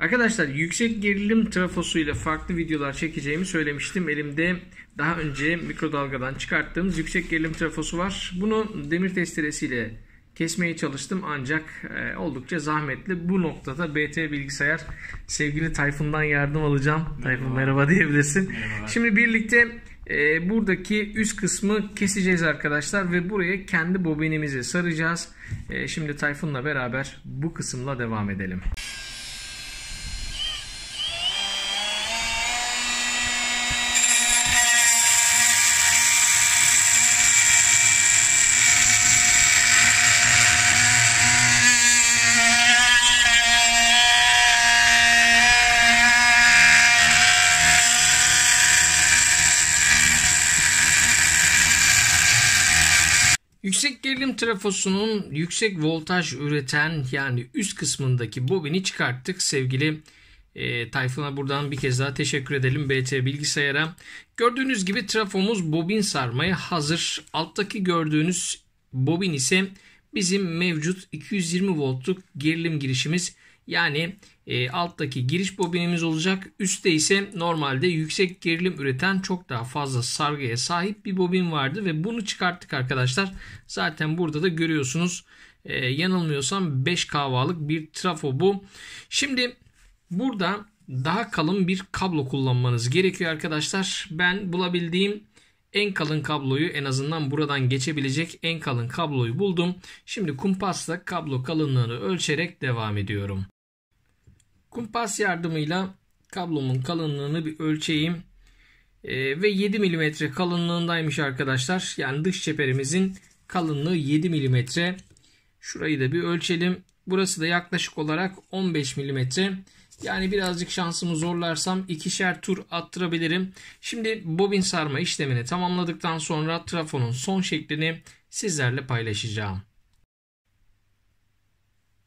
Arkadaşlar yüksek gerilim trafosu ile farklı videolar çekeceğimi söylemiştim. Elimde daha önce mikrodalgadan çıkarttığımız yüksek gerilim trafosu var. Bunu demir testeresiyle kesmeye çalıştım ancak e, oldukça zahmetli. Bu noktada BT bilgisayar sevgili Tayfun'dan yardım alacağım. Merhaba. Tayfun merhaba diyebilirsin. Merhaba. Şimdi birlikte e, buradaki üst kısmı keseceğiz arkadaşlar ve buraya kendi bobinimizi saracağız. E, şimdi Tayfun'la beraber bu kısımla devam edelim. Gerilim trafosunun yüksek voltaj üreten yani üst kısmındaki bobini çıkarttık sevgili e, Tayfun'a buradan bir kez daha teşekkür edelim BT bilgisayara. Gördüğünüz gibi trafomuz bobin sarmaya hazır. Alttaki gördüğünüz bobin ise bizim mevcut 220 voltluk gerilim girişimiz. Yani e, alttaki giriş bobinimiz olacak. Üste ise normalde yüksek gerilim üreten çok daha fazla sargıya sahip bir bobin vardı ve bunu çıkarttık arkadaşlar. Zaten burada da görüyorsunuz e, yanılmıyorsam 5 kahvalık bir trafo bu. Şimdi burada daha kalın bir kablo kullanmanız gerekiyor arkadaşlar. Ben bulabildiğim en kalın kabloyu en azından buradan geçebilecek en kalın kabloyu buldum. Şimdi kumpasla kablo kalınlığını ölçerek devam ediyorum. Kumpas yardımıyla kablomun kalınlığını bir ölçeyim. E, ve 7 mm kalınlığındaymış arkadaşlar. Yani dış çeperimizin kalınlığı 7 mm. Şurayı da bir ölçelim. Burası da yaklaşık olarak 15 mm. Yani birazcık şansımı zorlarsam ikişer tur attırabilirim. Şimdi bobin sarma işlemini tamamladıktan sonra trafonun son şeklini sizlerle paylaşacağım.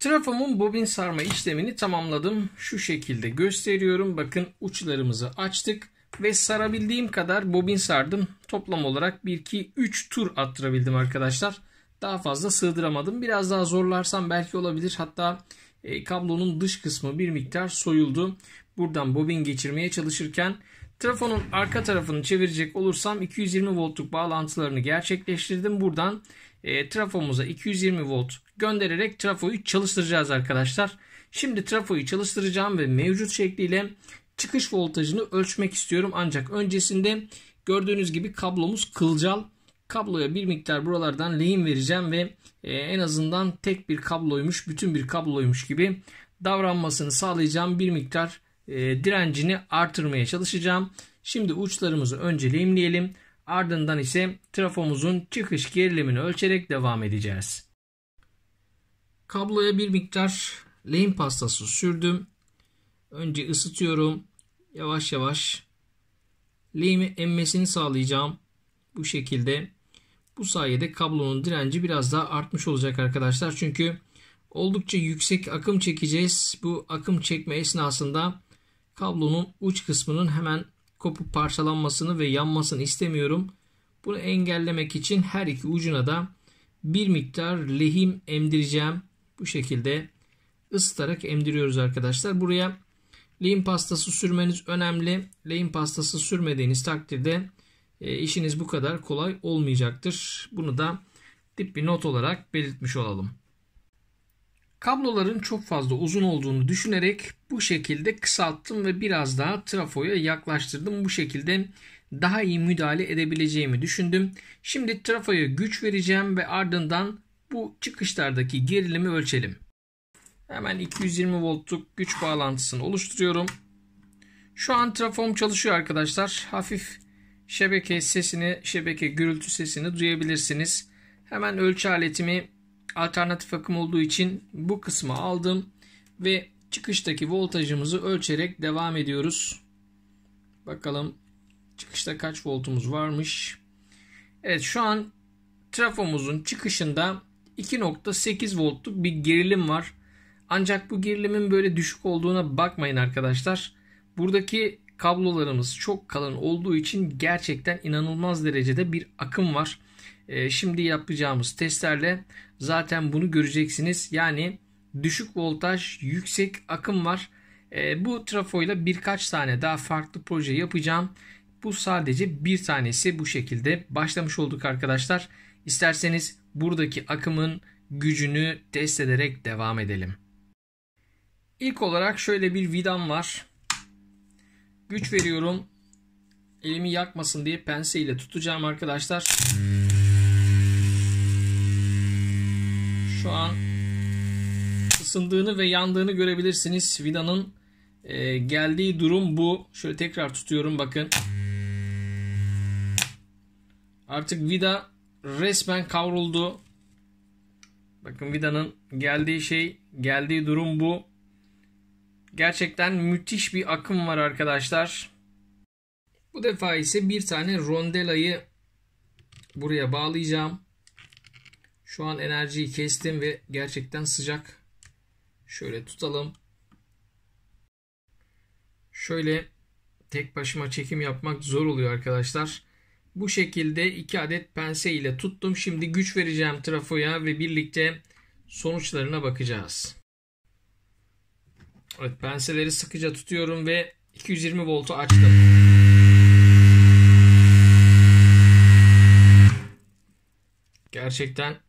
Trafomun bobin sarma işlemini tamamladım. Şu şekilde gösteriyorum. Bakın uçlarımızı açtık ve sarabildiğim kadar bobin sardım. Toplam olarak 1 2 3 tur attırabildim arkadaşlar. Daha fazla sığdıramadım. Biraz daha zorlarsam belki olabilir. Hatta e, kablonun dış kısmı bir miktar soyuldu. Buradan bobin geçirmeye çalışırken Trafonun arka tarafını çevirecek olursam 220 voltluk bağlantılarını gerçekleştirdim. Buradan e, trafomuza 220 volt göndererek trafoyu çalıştıracağız arkadaşlar. Şimdi trafoyu çalıştıracağım ve mevcut şekliyle çıkış voltajını ölçmek istiyorum. Ancak öncesinde gördüğünüz gibi kablomuz kılcal. Kabloya bir miktar buralardan lehim vereceğim ve e, en azından tek bir kabloymuş, bütün bir kabloymuş gibi davranmasını sağlayacağım bir miktar e, direncini artırmaya çalışacağım. Şimdi uçlarımızı önce limleyelim. Ardından ise trafomuzun çıkış gerilimini ölçerek devam edeceğiz. Kabloya bir miktar lehim pastası sürdüm. Önce ısıtıyorum. Yavaş yavaş lehimi emmesini sağlayacağım. Bu şekilde bu sayede kablonun direnci biraz daha artmış olacak arkadaşlar. Çünkü oldukça yüksek akım çekeceğiz. Bu akım çekme esnasında Kablonun uç kısmının hemen kopup parçalanmasını ve yanmasını istemiyorum. Bunu engellemek için her iki ucuna da bir miktar lehim emdireceğim. Bu şekilde ısıtarak emdiriyoruz arkadaşlar. Buraya lehim pastası sürmeniz önemli. Lehim pastası sürmediğiniz takdirde e, işiniz bu kadar kolay olmayacaktır. Bunu da dip bir not olarak belirtmiş olalım. Kabloların çok fazla uzun olduğunu düşünerek bu şekilde kısalttım ve biraz daha trafoya yaklaştırdım. Bu şekilde daha iyi müdahale edebileceğimi düşündüm. Şimdi trafoya güç vereceğim ve ardından bu çıkışlardaki gerilimi ölçelim. Hemen 220 voltluk güç bağlantısını oluşturuyorum. Şu an trafom çalışıyor arkadaşlar. Hafif şebeke sesini, şebeke gürültü sesini duyabilirsiniz. Hemen ölçü aletimi alternatif akım olduğu için bu kısmı aldım ve çıkıştaki voltajımızı ölçerek devam ediyoruz. Bakalım çıkışta kaç voltumuz varmış. Evet şu an trafomuzun çıkışında 2.8 voltluk bir gerilim var. Ancak bu gerilimin böyle düşük olduğuna bakmayın arkadaşlar. Buradaki kablolarımız çok kalın olduğu için gerçekten inanılmaz derecede bir akım var. Ee, şimdi yapacağımız testlerle zaten bunu göreceksiniz. Yani düşük voltaj, yüksek akım var. Ee, bu trafoyla birkaç tane daha farklı proje yapacağım. Bu sadece bir tanesi bu şekilde başlamış olduk arkadaşlar. İsterseniz buradaki akımın gücünü test ederek devam edelim. İlk olarak şöyle bir vidam var. Güç veriyorum. Elimi yakmasın diye pense ile tutacağım arkadaşlar. şu an ısındığını ve yandığını görebilirsiniz. Vidanın e, geldiği durum bu. Şöyle tekrar tutuyorum bakın. Artık vida resmen kavruldu. Bakın vidanın geldiği şey, geldiği durum bu. Gerçekten müthiş bir akım var arkadaşlar. Bu defa ise bir tane rondelayı buraya bağlayacağım. Şu an enerjiyi kestim ve gerçekten sıcak. Şöyle tutalım. Şöyle tek başıma çekim yapmak zor oluyor arkadaşlar. Bu şekilde 2 adet pense ile tuttum. Şimdi güç vereceğim trafoya ve birlikte sonuçlarına bakacağız. Evet penseleri sıkıca tutuyorum ve 220 voltu açtım. Gerçekten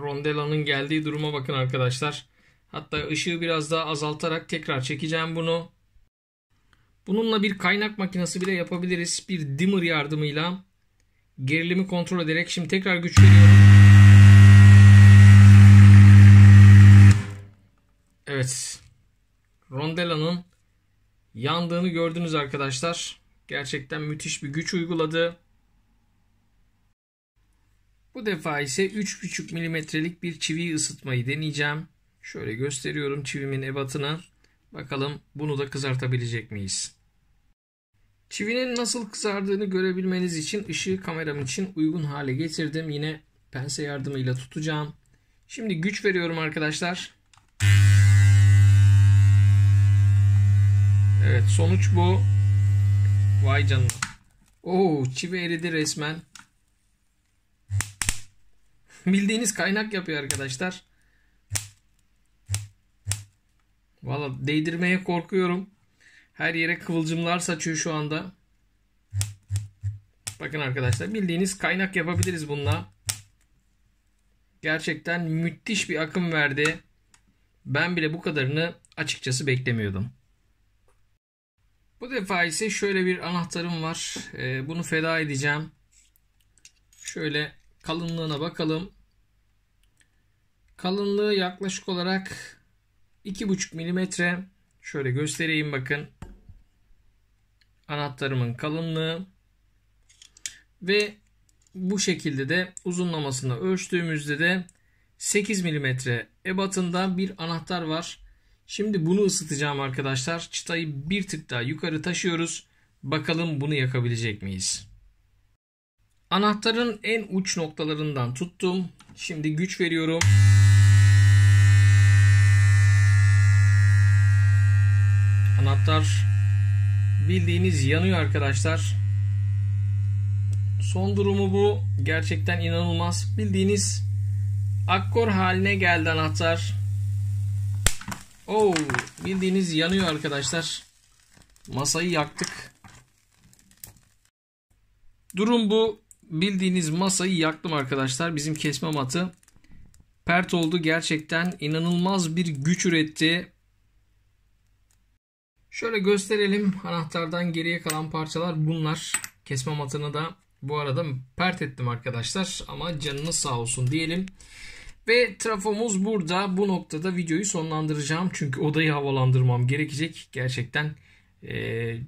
Rondela'nın geldiği duruma bakın arkadaşlar. Hatta ışığı biraz daha azaltarak tekrar çekeceğim bunu. Bununla bir kaynak makinesi bile yapabiliriz. Bir dimmer yardımıyla gerilimi kontrol ederek şimdi tekrar güç veriyorum. Evet. Rondela'nın yandığını gördünüz arkadaşlar. Gerçekten müthiş bir güç uyguladı. Bu defa ise 3,5 milimetrelik bir çiviyi ısıtmayı deneyeceğim. Şöyle gösteriyorum çivimin ebatını. Bakalım bunu da kızartabilecek miyiz? Çivinin nasıl kızardığını görebilmeniz için ışığı kameram için uygun hale getirdim. Yine pense yardımıyla tutacağım. Şimdi güç veriyorum arkadaşlar. Evet sonuç bu. Vay canına. Oo çivi eridi resmen. Bildiğiniz kaynak yapıyor arkadaşlar. Valla değdirmeye korkuyorum. Her yere kıvılcımlar saçıyor şu anda. Bakın arkadaşlar bildiğiniz kaynak yapabiliriz bununla. Gerçekten müthiş bir akım verdi. Ben bile bu kadarını açıkçası beklemiyordum. Bu defa ise şöyle bir anahtarım var. Ee, bunu feda edeceğim. Şöyle kalınlığına bakalım. Kalınlığı yaklaşık olarak 2,5 milimetre. Şöyle göstereyim bakın. Anahtarımın kalınlığı. Ve bu şekilde de uzunlamasını ölçtüğümüzde de 8 milimetre ebatında bir anahtar var. Şimdi bunu ısıtacağım arkadaşlar. Çıtayı bir tık daha yukarı taşıyoruz. Bakalım bunu yakabilecek miyiz? Anahtarın en uç noktalarından tuttum. Şimdi güç veriyorum. Anahtar bildiğiniz yanıyor arkadaşlar. Son durumu bu. Gerçekten inanılmaz. Bildiğiniz akkor haline geldi anahtar. Oo, oh, bildiğiniz yanıyor arkadaşlar. Masayı yaktık. Durum bu bildiğiniz masayı yaktım arkadaşlar. Bizim kesme matı pert oldu. Gerçekten inanılmaz bir güç üretti. Şöyle gösterelim. Anahtardan geriye kalan parçalar bunlar. Kesme matını da bu arada pert ettim arkadaşlar. Ama canınız sağ olsun diyelim. Ve trafomuz burada. Bu noktada videoyu sonlandıracağım. Çünkü odayı havalandırmam gerekecek. Gerçekten e,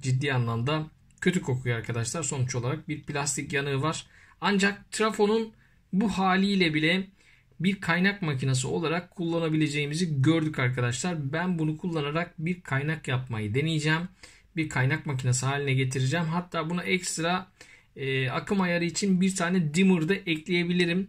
ciddi anlamda kötü kokuyor arkadaşlar. Sonuç olarak bir plastik yanığı var. Ancak trafonun bu haliyle bile bir kaynak makinesi olarak kullanabileceğimizi gördük arkadaşlar. Ben bunu kullanarak bir kaynak yapmayı deneyeceğim. Bir kaynak makinesi haline getireceğim. Hatta buna ekstra e, akım ayarı için bir tane dimmer da ekleyebilirim.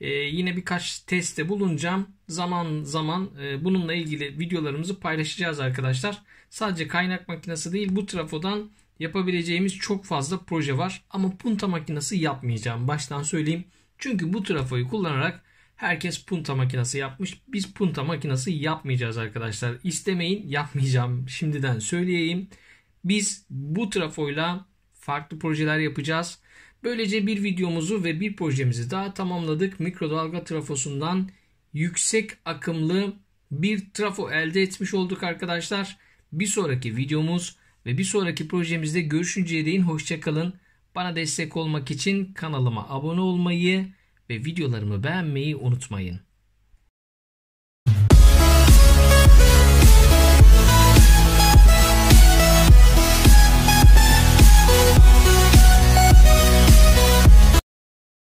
E, yine birkaç testte bulunacağım. Zaman zaman e, bununla ilgili videolarımızı paylaşacağız arkadaşlar. Sadece kaynak makinesi değil bu trafodan Yapabileceğimiz çok fazla proje var ama punta makinesi yapmayacağım. Baştan söyleyeyim. Çünkü bu trafoyu kullanarak herkes punta makinesi yapmış. Biz punta makinesi yapmayacağız arkadaşlar. İstemeyin yapmayacağım. Şimdiden söyleyeyim. Biz bu trafoyla farklı projeler yapacağız. Böylece bir videomuzu ve bir projemizi daha tamamladık. Mikrodalga trafosundan yüksek akımlı bir trafo elde etmiş olduk arkadaşlar. Bir sonraki videomuz ve bir sonraki projemizde görüşünceye değin hoşçakalın. Bana destek olmak için kanalıma abone olmayı ve videolarımı beğenmeyi unutmayın.